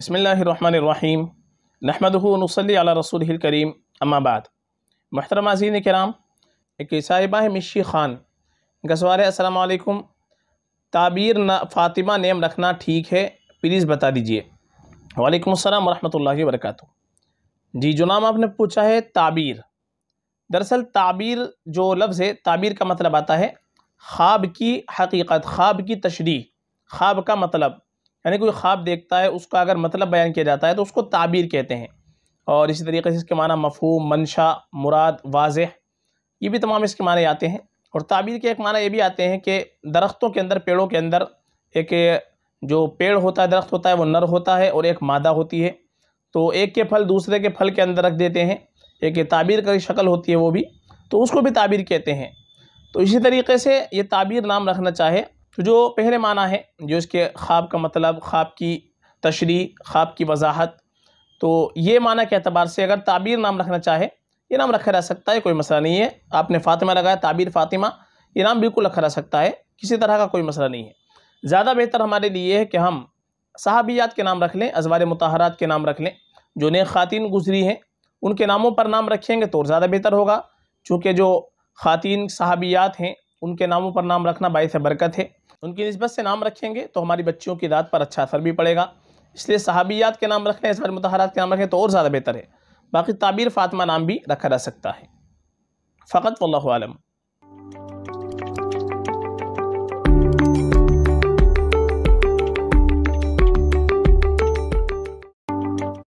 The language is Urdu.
بسم اللہ الرحمن الرحیم نحمده ہن صلی اللہ علیہ رسول الکریم اللہ محترم عازین کرام ایک صاحبہ مشی خان گزوارے السلام علیکم تعبیر فاطمہ نیم رکھنا ٹھیک ہے پلیز بتا دیجئے وعلیکم السلام ورحمۃ اللہ وبرکاتہ جی جو نام آپ نے پوچھا ہے تعبیر دراصل تعبیر جو لفظ ہے تعبیر کا مطلب آتا ہے خواب کی حقیقت خواب کی تشریح خواب کا مطلب یعنی کوئی خواب دیکھتا ہے اس کا اگر مطلب بیان کیا جاتا ہے تو اس کو تعبیر کہتے ہیں اور اسی طریقے سے اس کے معنی مفہوم منشا مراد واضح یہ بھی تمام اس کے معنی آتے ہیں اور تعبیر کے ایک معنی یہ بھی آتے ہیں کہ درختوں کے اندر پیڑوں کے اندر ایک جو پیڑ ہوتا ہے درخت ہوتا ہے وہ نر ہوتا ہے اور ایک مادہ ہوتی ہے تو ایک کے پھل دوسرے کے پھل کے اندر رکھ دیتے ہیں ایک تعبیر کا شکل ہوتی ہے وہ بھی تو اس کو بھی تعبیر کہتے ہیں تو اسی طریقے سے یہ تعبیر نام رکھنا چاہے تو جو پہلے معنی ہے جو اس کے خواب کا مطلب خواب کی تشریح خواب کی وضاحت تو یہ معنی کے اعتبار سے اگر تعبیر نام رکھنا چاہے یہ نام رکھا رہ سکتا ہے کوئی مسئلہ نہیں ہے آپ نے فاطمہ لگایا تعبیر فاطمہ یہ نام بالکل رکھا رہ سکتا ہے کسی طرح کا کوئی مسئلہ نہیں ہے زیادہ بہتر ہمارے لیے ہے کہ ہم صحابیات کے نام رکھ لیں ازوار متحرات کے نام رکھ لیں جو نیک خواتین گزری ہیں ان کے ناموں پر نام رکھیں گے تو اور زیادہ بہتر ہوگا چونکہ جو خواتین صحابیات ہیں ان کے ناموں پر نام رکھنا باعث برکت ہے ان کی نسبت سے نام رکھیں گے تو ہماری بچیوں کی ذات پر اچھا اثر بھی پڑے گا اس لیے صحابیات کے نام رکھیں اس بار متحرات کے نام رکھیں تو اور زیادہ بہتر ہے باقی تعبیر فاطمہ نام بھی رکھا جا سکتا ہے فقط واللہ عالم